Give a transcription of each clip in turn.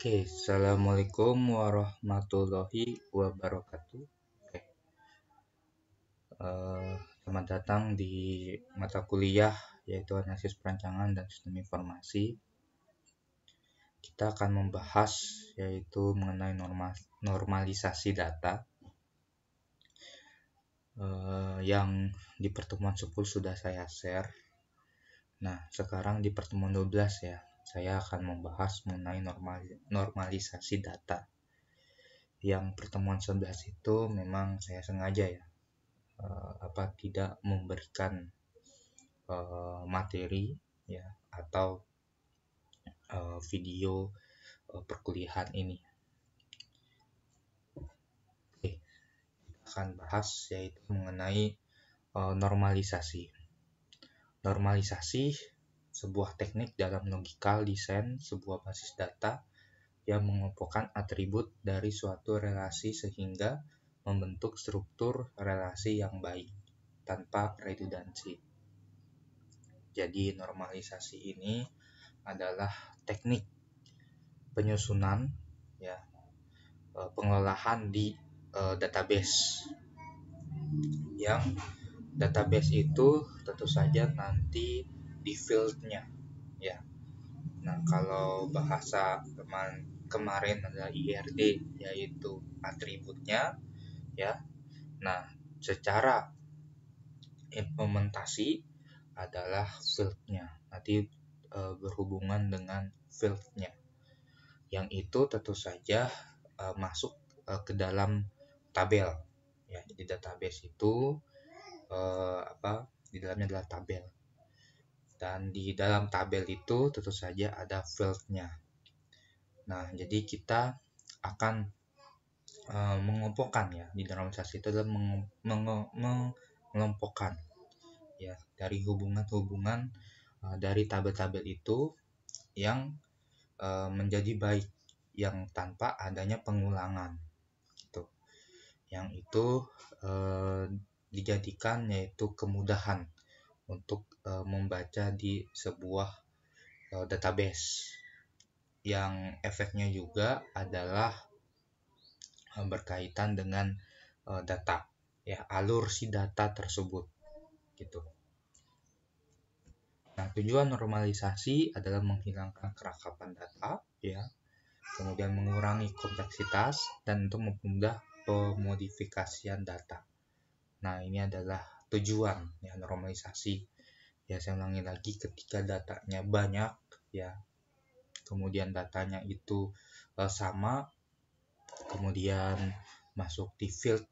Oke, assalamualaikum warahmatullahi wabarakatuh. Okay. Uh, eh, selamat datang di mata kuliah yaitu analisis perancangan dan sistem informasi. Kita akan membahas yaitu mengenai norma, normalisasi data uh, yang di pertemuan 10 sudah saya share. Nah, sekarang di pertemuan 12 ya saya akan membahas mengenai normalisasi data. Yang pertemuan 11 itu memang saya sengaja ya eh, apa tidak memberikan eh, materi ya atau eh, video perkuliahan ini. Oke, kita akan bahas yaitu mengenai normalisasi. Normalisasi sebuah teknik dalam logika desain sebuah basis data yang mengumpulkan atribut dari suatu relasi sehingga membentuk struktur relasi yang baik tanpa redundansi. Jadi normalisasi ini adalah teknik penyusunan ya e, pengelolaan di uh, database yang database itu tentu saja nanti di fieldnya ya nah kalau bahasa teman kemarin adalah IRD yaitu atributnya ya nah secara implementasi adalah fieldnya nanti e, berhubungan dengan fieldnya yang itu tentu saja e, masuk e, ke dalam tabel ya jadi database itu e, apa di dalamnya adalah tabel dan di dalam tabel itu tentu saja ada fieldnya nah jadi kita akan e, eh, mengelompokkan ya di dalam sasi itu adalah mengelompokkan ya dari hubungan-hubungan e, dari tabel-tabel itu yang e, menjadi baik yang tanpa adanya pengulangan gitu yang itu e, dijadikan yaitu kemudahan untuk uh, membaca di sebuah uh, database yang efeknya juga adalah uh, berkaitan dengan uh, data ya alur si data tersebut gitu. Nah, tujuan normalisasi adalah menghilangkan kerakapan data ya. Kemudian mengurangi kompleksitas dan untuk memudah pemodifikasian data. Nah, ini adalah tujuan ya normalisasi ya saya ulangi lagi ketika datanya banyak ya kemudian datanya itu uh, sama kemudian masuk di field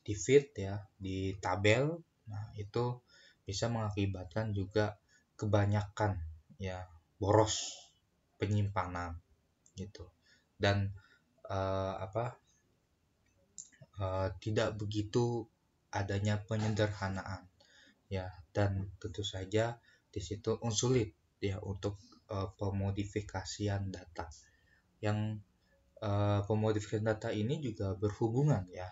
di field ya di tabel nah itu bisa mengakibatkan juga kebanyakan ya boros penyimpanan gitu dan uh, apa uh, tidak begitu adanya penyederhanaan ya dan tentu saja di situ unsulit ya untuk uh, pemodifikasian data yang uh, pemodifikasian data ini juga berhubungan ya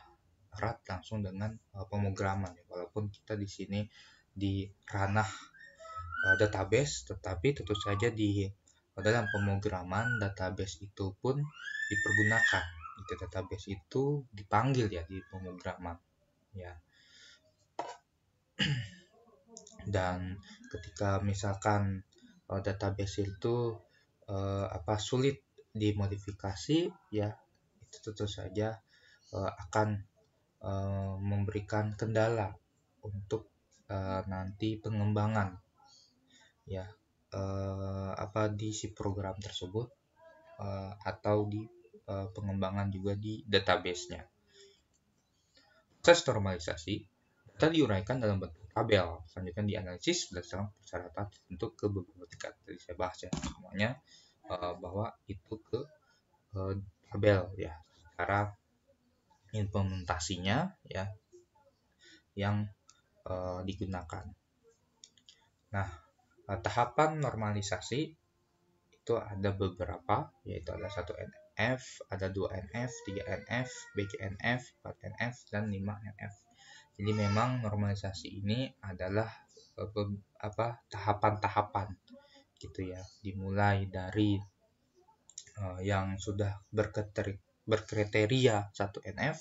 erat langsung dengan uh, pemrograman ya. walaupun kita di sini di ranah uh, database tetapi tentu saja di dalam pemrograman database itu pun dipergunakan itu database itu dipanggil ya di pemrograman ya dan ketika misalkan uh, database itu uh, apa sulit dimodifikasi ya itu tentu saja uh, akan uh, memberikan kendala untuk uh, nanti pengembangan ya uh, apa di si program tersebut uh, atau di uh, pengembangan juga di databasenya. Proses normalisasi data diuraikan dalam bentuk tabel. Selanjutnya dianalisis berdasarkan persyaratan untuk ke beberapa tingkat. Tadi saya bahas ya namanya eh, bahwa itu ke tabel eh, ya cara implementasinya ya yang eh, digunakan. Nah, tahapan normalisasi itu ada beberapa yaitu ada satu NF, ada 2 NF, 3 NF, NF, 4 NF dan 5 NF jadi memang normalisasi ini adalah eh, apa tahapan-tahapan gitu ya, dimulai dari uh, yang sudah berkriteria, berkriteria satu NF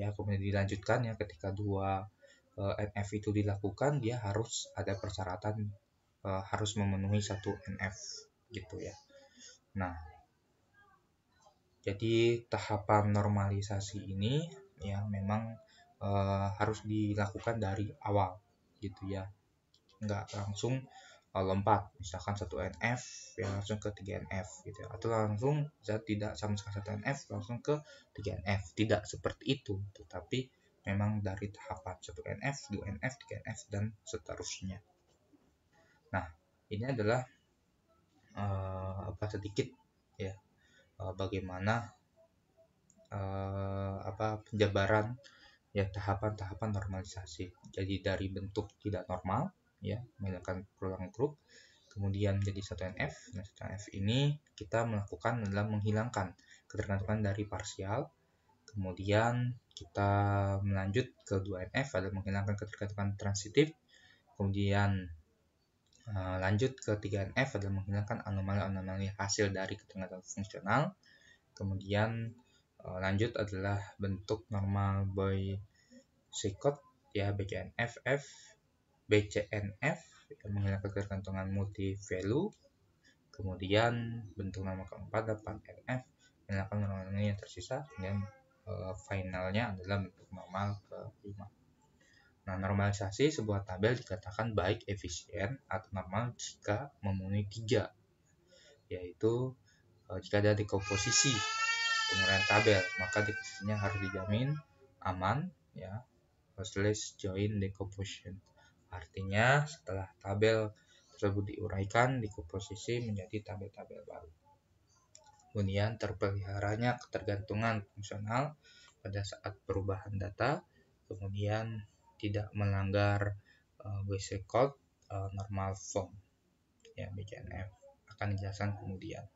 ya kemudian dilanjutkan ya ketika dua uh, eh, NF itu dilakukan dia harus ada persyaratan uh, harus memenuhi satu NF gitu ya. Nah, jadi tahapan normalisasi ini ya memang Eh, harus dilakukan dari awal gitu ya nggak langsung uh, lompat misalkan satu NF ya langsung ke 3 NF gitu ya. atau langsung saya tidak sama sekali satu NF langsung ke 3 NF tidak seperti itu tetapi memang dari tahapan satu NF 2 NF 3 NF dan seterusnya nah ini adalah uh, apa sedikit ya uh, bagaimana uh, apa penjabaran ya tahapan-tahapan normalisasi. Jadi dari bentuk tidak normal ya menggunakan program grup kemudian jadi satu NF Nah, satu NF ini kita melakukan adalah menghilangkan ketergantungan dari parsial. Kemudian kita melanjut ke dua nf adalah menghilangkan ketergantungan transitif. Kemudian eh, lanjut ke 3NF adalah menghilangkan anomali-anomali hasil dari ketergantungan fungsional. Kemudian Eh, lanjut adalah bentuk normal boy sikot ya BCNFF BCNF yang menghilangkan ketergantungan multi value kemudian bentuk nama keempat dapat NF menggunakan normalnya yang tersisa dan e, finalnya adalah bentuk normal ke kelima nah normalisasi sebuah tabel dikatakan baik efisien atau normal jika memenuhi tiga yaitu e, jika ada dekomposisi penguraian tabel maka depositnya harus dijamin aman ya hostless join decomposition artinya setelah tabel tersebut diuraikan dekomposisi menjadi tabel-tabel baru kemudian terpeliharanya ketergantungan fungsional pada saat perubahan data kemudian tidak melanggar uh, eh, WC code uh, normal form ya BCNF akan dijelaskan kemudian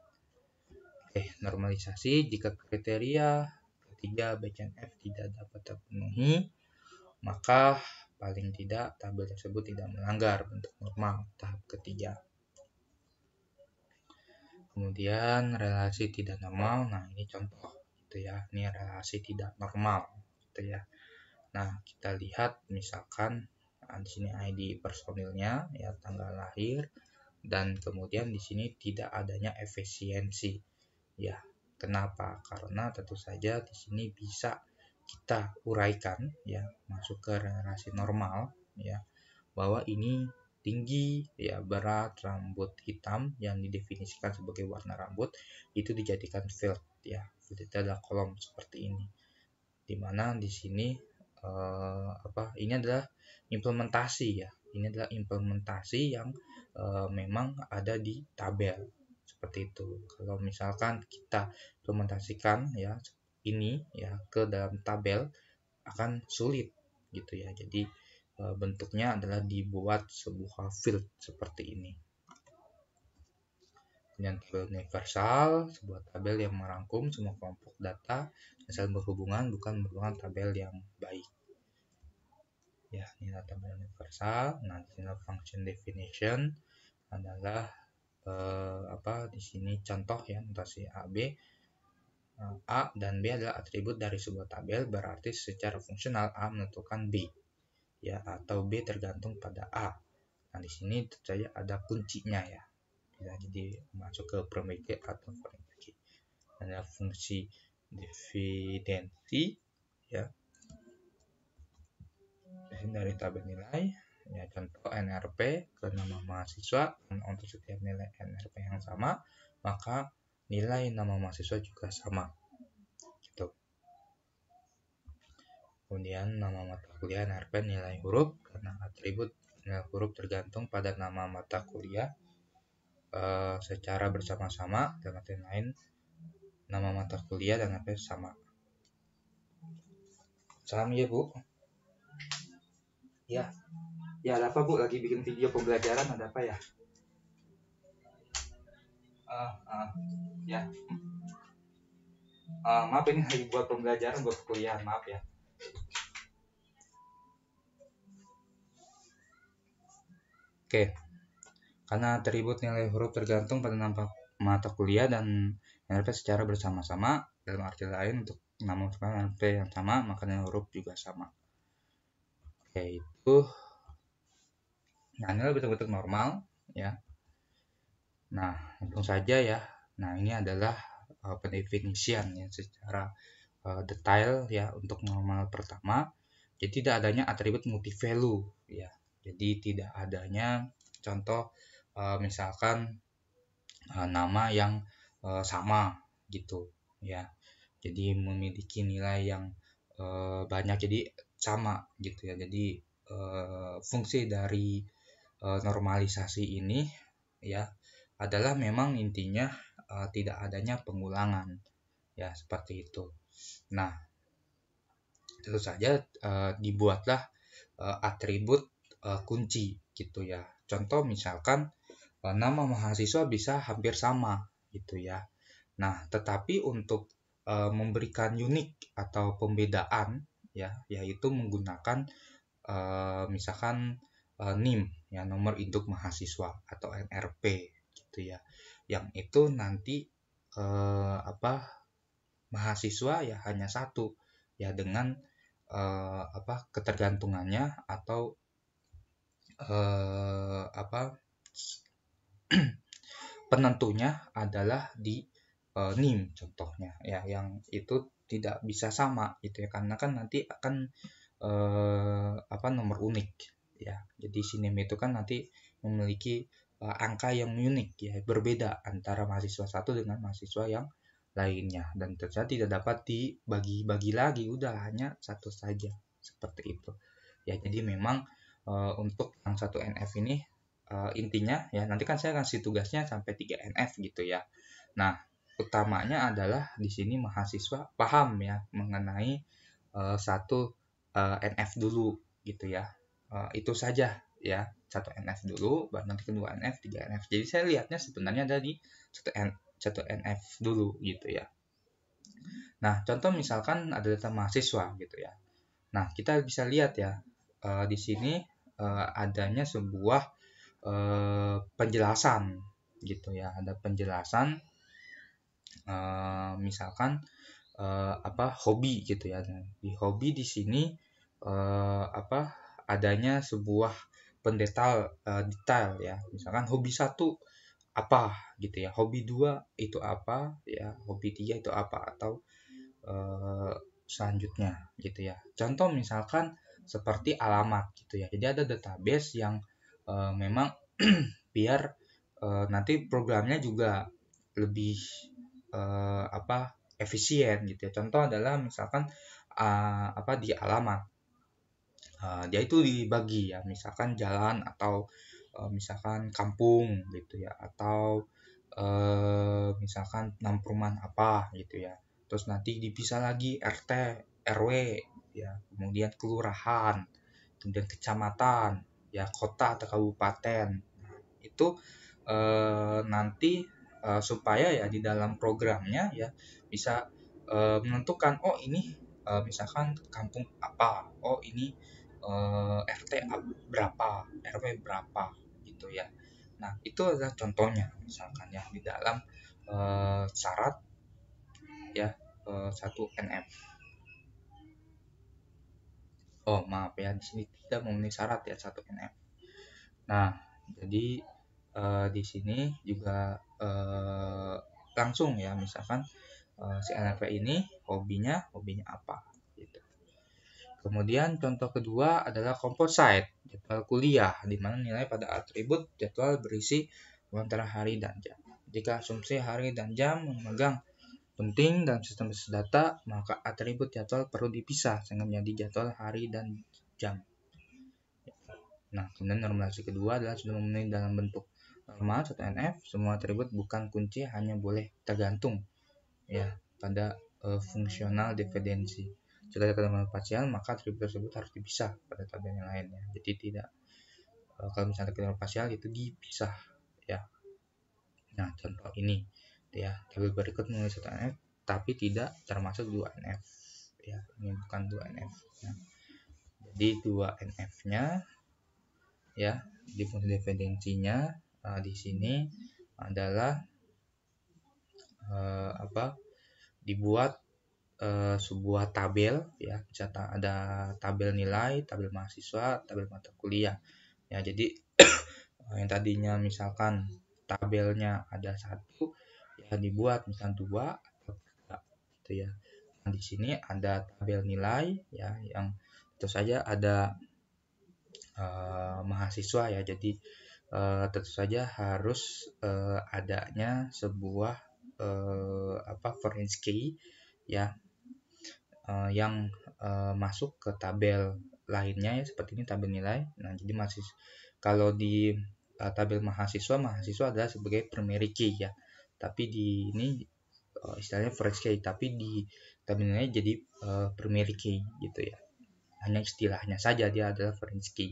Eh normalisasi jika kriteria ketiga BCNF tidak dapat terpenuhi, maka paling tidak tabel tersebut tidak melanggar bentuk normal tahap ketiga. Kemudian relasi tidak normal, nah ini contoh gitu ya, ini relasi tidak normal gitu ya. Nah kita lihat misalkan ah, di sini ID personilnya ya tanggal lahir dan kemudian di sini tidak adanya efisiensi ya. Kenapa? Karena tentu saja di sini bisa kita uraikan ya masuk ke relasi normal ya bahwa ini tinggi ya berat rambut hitam yang didefinisikan sebagai warna rambut itu dijadikan field ya field itu adalah kolom seperti ini dimana di sini eh, apa ini adalah implementasi ya ini adalah implementasi yang eh, memang ada di tabel seperti itu kalau misalkan kita implementasikan ya ini ya ke dalam tabel akan sulit gitu ya jadi e, bentuknya adalah dibuat sebuah field seperti ini kemudian tabel universal sebuah tabel yang merangkum semua kelompok data misal berhubungan bukan merupakan tabel yang baik ya ini tabel universal nah sini function definition adalah eh, apa di sini contoh ya notasi AB nah, A dan B adalah atribut dari sebuah tabel berarti secara fungsional A menentukan B ya atau B tergantung pada A. Nah di sini saja ada kuncinya ya. ya jadi masuk ke primitif atau forensic. Ada fungsi dividensi ya. Dari tabel nilai Ya, contoh NRP ke nama mahasiswa dan untuk setiap nilai NRP yang sama maka nilai nama mahasiswa juga sama. Gitu. Kemudian nama mata kuliah NRP nilai huruf karena atribut nilai huruf tergantung pada nama mata kuliah e, secara bersama-sama dan lain lain nama mata kuliah dan NRP sama. Salam ya Bu. Ya. Ya ada apa bu? Lagi bikin video pembelajaran ada apa ya? Uh, uh, ya. Uh, maaf ini lagi buat pembelajaran buat kuliah maaf ya. Oke. Karena atribut nilai huruf tergantung pada nampak mata kuliah dan NLP secara bersama-sama dalam arti lain untuk nama merupakan NLP yang sama maka nilai huruf juga sama. Oke itu Nah, ini bentuk-bentuk normal ya. Nah, langsung saja ya. Nah, ini adalah uh, pendefinisian ya secara uh, detail ya untuk normal pertama. Jadi tidak adanya atribut value ya. Jadi tidak adanya contoh uh, misalkan uh, nama yang uh, sama gitu ya. Jadi memiliki nilai yang uh, banyak jadi sama gitu ya. Jadi uh, fungsi dari Eh, normalisasi ini ya adalah memang intinya eh, tidak adanya pengulangan ya seperti itu. Nah, tentu saja eh, dibuatlah atribut kunci gitu ya. Contoh misalkan nama mahasiswa bisa hampir sama gitu ya. Nah, tetapi untuk memberikan unik atau pembedaan ya yaitu menggunakan misalkan NIM ya nomor induk mahasiswa atau NRP gitu ya yang itu nanti eh, apa mahasiswa ya hanya satu ya dengan eh, apa ketergantungannya atau eh, apa penentunya adalah di eh, NIM contohnya ya yang itu tidak bisa sama gitu ya karena kan nanti akan eh, apa nomor unik ya. Jadi sinem itu kan nanti memiliki uh, angka yang unik ya, berbeda antara mahasiswa satu dengan mahasiswa yang lainnya dan terjadi tidak dapat dibagi-bagi lagi udah hanya satu saja seperti itu. Ya, jadi memang uh, untuk yang satu NF ini uh, intinya ya nanti kan saya kasih tugasnya sampai 3 NF gitu ya. Nah, utamanya adalah di sini mahasiswa paham ya mengenai uh, satu uh, NF dulu gitu ya. Eh, itu saja ya satu NF dulu, baru nanti kedua NF, tiga NF. Jadi saya lihatnya sebenarnya ada di satu N, satu NF dulu gitu ya. Nah, contoh misalkan ada data mahasiswa gitu ya. Nah, kita bisa lihat ya uh, di sini uh, adanya sebuah uh, penjelasan gitu ya. Ada penjelasan uh, misalkan uh, apa hobi gitu ya. Nah, di hobi di sini uh, apa adanya sebuah pendetail uh, eh, detail ya misalkan hobi satu apa gitu ya hobi dua itu apa ya hobi tiga itu apa atau uh, selanjutnya gitu ya contoh misalkan seperti alamat gitu ya jadi ada database yang uh, memang biar uh, nanti programnya juga lebih uh, apa efisien gitu ya contoh adalah misalkan uh, apa di alamat Ah, dia itu dibagi ya misalkan jalan atau uh, misalkan kampung gitu ya atau uh, misalkan enam perumahan apa gitu ya terus nanti dipisah lagi RT RW ya kemudian kelurahan kemudian kecamatan ya kota atau kabupaten itu uh, nanti uh, supaya ya di dalam programnya ya bisa uh, menentukan oh ini uh, misalkan kampung apa oh ini uh, eh, RT berapa RW berapa gitu ya nah itu adalah contohnya misalkan ya di dalam uh, syarat ya satu nm oh maaf ya di sini tidak memenuhi syarat ya satu nm nah jadi uh, di sini juga uh, langsung ya misalkan Eh, si anaknya ini hobinya hobinya apa gitu. Kemudian contoh kedua adalah composite jadwal kuliah di mana nilai pada atribut jadwal berisi antara hari dan jam. Jika asumsi hari dan jam memegang penting dalam sistem basis data, maka atribut jadwal perlu dipisah sehingga menjadi jadwal hari dan jam. Nah, kemudian normalisasi kedua adalah sudah memenuhi dalam bentuk normal atau NF, semua atribut bukan kunci hanya boleh tergantung ya pada uh, eh, fungsional dependensi. Jika ada ketemuan parsial, maka atribut tersebut harus dipisah pada tabel yang lain ya. Jadi tidak uh, kalau misalnya ketemuan parsial itu dipisah ya. Nah, contoh ini ya, tabel berikut menulis satu NF tapi tidak termasuk dua NF ya. Ini bukan dua NF ya. Jadi dua NF-nya ya di fungsi dependensinya uh, eh, di sini adalah uh, apa dibuat uh, sebuah tabel ya misalnya ada tabel nilai tabel mahasiswa tabel mata kuliah ya jadi yang tadinya misalkan tabelnya ada satu ya dibuat misalkan dua atau tiga gitu ya nah, di sini ada tabel nilai ya yang tentu saja ada uh, mahasiswa ya jadi Uh, tentu saja harus uh, adanya sebuah uh, apa foreign key ya uh, yang uh, masuk ke tabel lainnya ya seperti ini tabel nilai. Nah, jadi masih kalau di uh, tabel mahasiswa mahasiswa adalah sebagai primary key ya. Tapi di ini uh, istilahnya forenski key, tapi di tabel nilai jadi uh, primary key gitu ya. Hanya istilahnya saja dia adalah forenski key.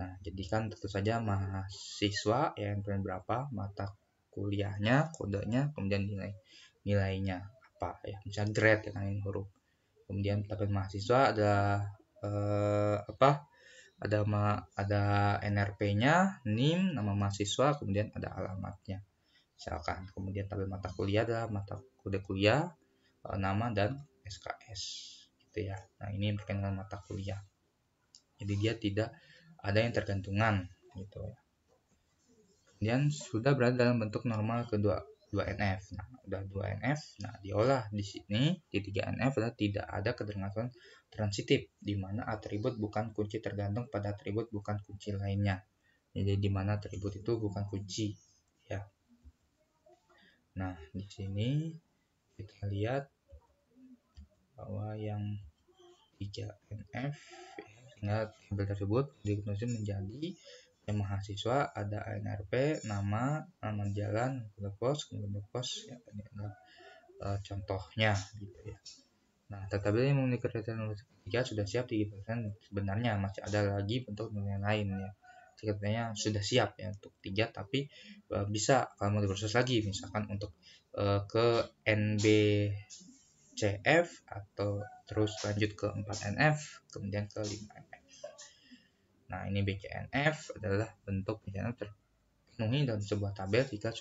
Nah, jadikan tentu saja mahasiswa yang berapa mata kuliahnya, kodenya, kemudian nilai nilainya apa ya, misalnya grade ya kan huruf. Kemudian tabel mahasiswa ada eh, apa? Ada ma ada NRP-nya, NIM, nama mahasiswa, kemudian ada alamatnya. Misalkan kemudian tabel mata kuliah adalah mata kode kuliah, eh, nama dan SKS gitu ya. Nah, ini berkaitan mata kuliah. Jadi dia tidak ada yang tergantungan gitu ya dan sudah berada dalam bentuk normal kedua 2NF. Nah, udah 2NF, nah diolah di sini di 3NF adalah tidak ada kedengaran transitif di mana atribut bukan kunci tergantung pada atribut bukan kunci lainnya. Jadi di mana atribut itu bukan kunci ya. Nah, di sini kita lihat bahwa yang 3NF ya, tinggal tabel tersebut dikonversi menjadi yang mahasiswa ada ANRP nama nama jalan kode pos pos ya ini adalah uh, contohnya gitu ya nah tetapi yang memiliki kriteria nomor tiga sudah siap persen. sebenarnya masih ada lagi bentuk nilai lain ya sekretariatnya sudah siap ya untuk tiga tapi uh, bisa kalau mau diproses lagi misalkan untuk uh, ke NBCF atau terus lanjut ke 4NF kemudian ke 5NF Nah, ini BCNF adalah bentuk BCNF terpenuhi dalam sebuah tabel jika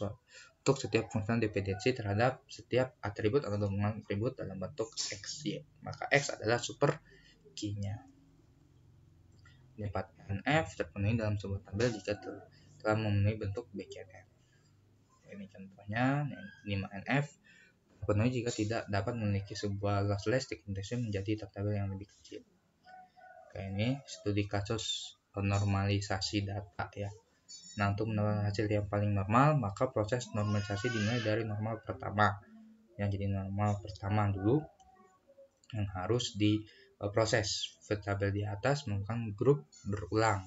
untuk setiap fungsi dependensi terhadap setiap atribut atau gabungan atribut dalam bentuk X, Y. Maka X adalah super key-nya. NF terpenuhi dalam sebuah tabel jika telah memenuhi bentuk BCNF. Ini contohnya, 5NF terpenuhi jika tidak dapat memiliki sebuah lossless segmentation menjadi tabel yang lebih kecil. Oke, ini studi kasus normalisasi data ya. Nah, untuk mendapatkan hasil yang paling normal, maka proses normalisasi dimulai dari normal pertama. Yang jadi normal pertama dulu yang harus diproses. Tabel di atas menggunakan grup berulang.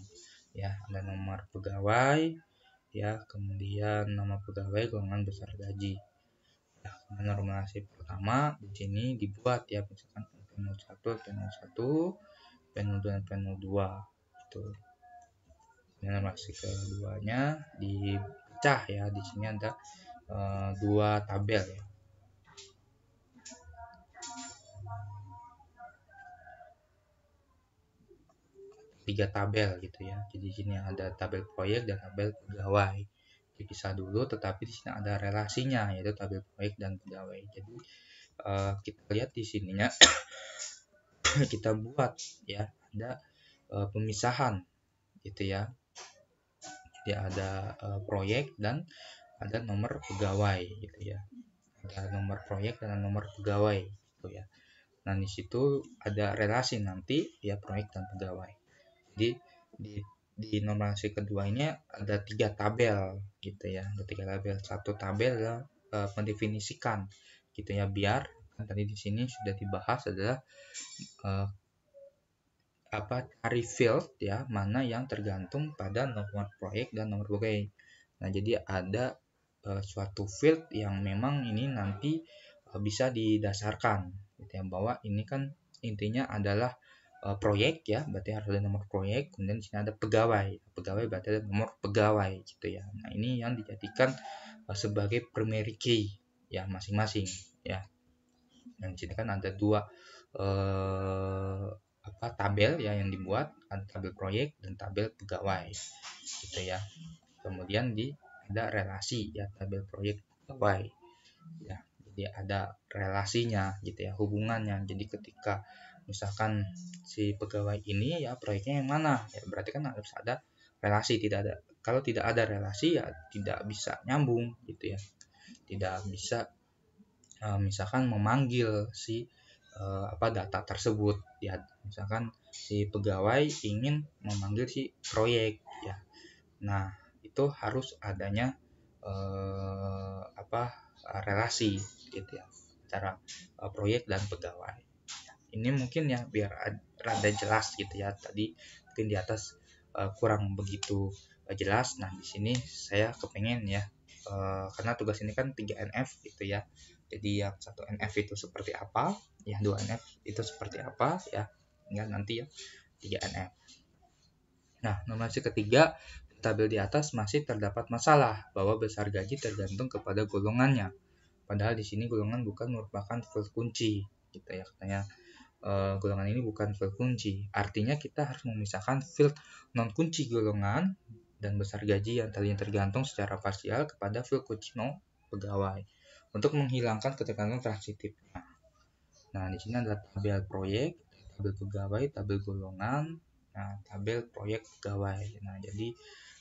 Ya, ada nomor pegawai, ya, kemudian nama pegawai golongan besar gaji. Ya, normalisasi pertama di sini dibuat ya misalkan P01, P01, P02 dan P02 satu dengan masih keduanya dipecah ya di sini ada uh, dua tabel ya tiga tabel gitu ya jadi di sini ada tabel proyek dan tabel pegawai dipisah dulu tetapi di sini ada relasinya yaitu tabel proyek dan pegawai jadi uh, kita lihat di sininya kita buat ya ada uh, pemisahan gitu ya jadi ada uh, proyek dan ada nomor pegawai gitu ya ada nomor proyek dan nomor pegawai gitu ya nah di situ ada relasi nanti ya proyek dan pegawai jadi di di nominasi keduanya ada tiga tabel gitu ya ada tiga tabel satu tabel adalah e, mendefinisikan gitu ya biar kan tadi di sini sudah dibahas adalah uh, apa cari field ya mana yang tergantung pada nomor proyek dan nomor pegawai. Nah, jadi ada uh, suatu field yang memang ini nanti uh, bisa didasarkan gitu ya bahwa ini kan intinya adalah uh, proyek ya, berarti harus ada nomor proyek, kemudian di sini ada pegawai. Pegawai berarti ada nomor pegawai gitu ya. Nah, ini yang dijadikan uh, sebagai primary key ya masing-masing ya. Dan di sini kan ada dua Uh, apa tabel ya yang dibuat ada tabel proyek dan tabel pegawai gitu ya kemudian di ada relasi ya tabel proyek pegawai ya jadi ada relasinya gitu ya hubungannya jadi ketika misalkan si pegawai ini ya proyeknya yang mana ya berarti kan harus ada relasi tidak ada kalau tidak ada relasi ya tidak bisa nyambung gitu ya tidak bisa eh, misalkan memanggil si uh, apa data tersebut ya misalkan si pegawai ingin memanggil si proyek ya nah itu harus adanya uh, apa relasi gitu ya antara uh, proyek dan pegawai ini mungkin ya biar rada jelas gitu ya tadi mungkin di atas uh, kurang begitu uh, jelas nah di sini saya kepengen ya karena tugas ini kan 3 NF gitu ya jadi yang satu NF itu seperti apa ya 2NF itu seperti apa ya hingga nanti ya 3NF nah nominasi ketiga tabel di atas masih terdapat masalah bahwa besar gaji tergantung kepada golongannya padahal di sini golongan bukan merupakan full kunci gitu ya katanya e, golongan ini bukan field kunci artinya kita harus memisahkan field non kunci golongan dan besar gaji yang tadinya tergantung secara parsial kepada field kunci non pegawai untuk menghilangkan ketergantungan transitif. Nah, Nah, di sini ada tabel proyek, tabel pegawai, tabel golongan, nah, tabel proyek pegawai. Nah, jadi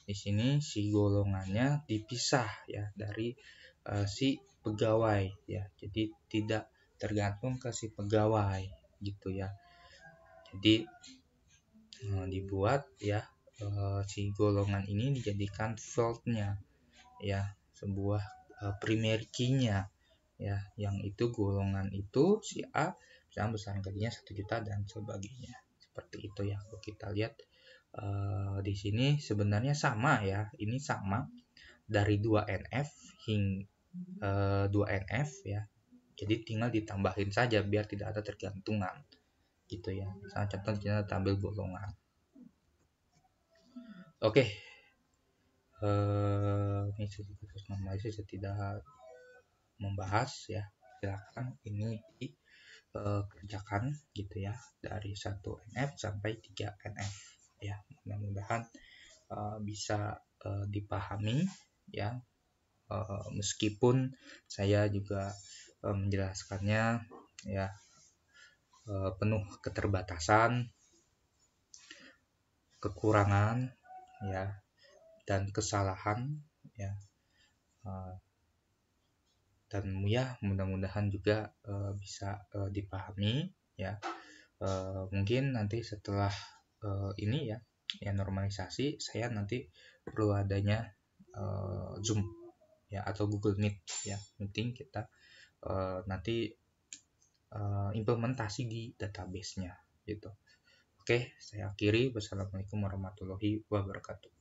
di sini si golongannya dipisah ya dari uh, si pegawai ya. Jadi tidak tergantung ke si pegawai gitu ya. Jadi uh, dibuat ya uh, si golongan ini dijadikan fieldnya ya sebuah uh, primary key-nya ya yang itu golongan itu si A misalnya besaran gajinya satu juta dan sebagainya seperti itu ya kalau kita lihat e, di sini sebenarnya sama ya ini sama dari 2 NF hingga eh, e, 2 NF ya jadi tinggal ditambahin saja biar tidak ada tergantungan gitu ya misalnya contoh kita tampil golongan oke okay. Eh, e, ini sudah normalisasi tidak membahas ya silahkan ini dikerjakan e, gitu ya dari 1 NF sampai 3 NF ya mudah-mudahan e, bisa e, dipahami ya e, meskipun saya juga e, menjelaskannya ya e, penuh keterbatasan kekurangan ya dan kesalahan ya dan ya mudah-mudahan juga uh, bisa uh, dipahami ya uh, mungkin nanti setelah uh, ini ya ya normalisasi saya nanti perlu adanya uh, zoom ya atau Google Meet ya meeting kita uh, nanti uh, implementasi di database-nya gitu. Oke, saya akhiri. Wassalamualaikum warahmatullahi wabarakatuh.